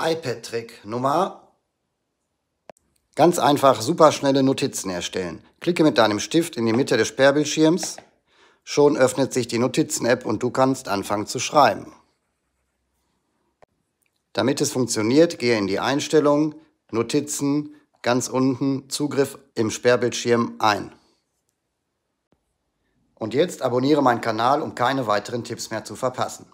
iPad-Trick Nummer. Ganz einfach superschnelle Notizen erstellen. Klicke mit deinem Stift in die Mitte des Sperrbildschirms. Schon öffnet sich die Notizen-App und du kannst anfangen zu schreiben. Damit es funktioniert, gehe in die Einstellung, Notizen, ganz unten Zugriff im Sperrbildschirm ein. Und jetzt abonniere meinen Kanal, um keine weiteren Tipps mehr zu verpassen.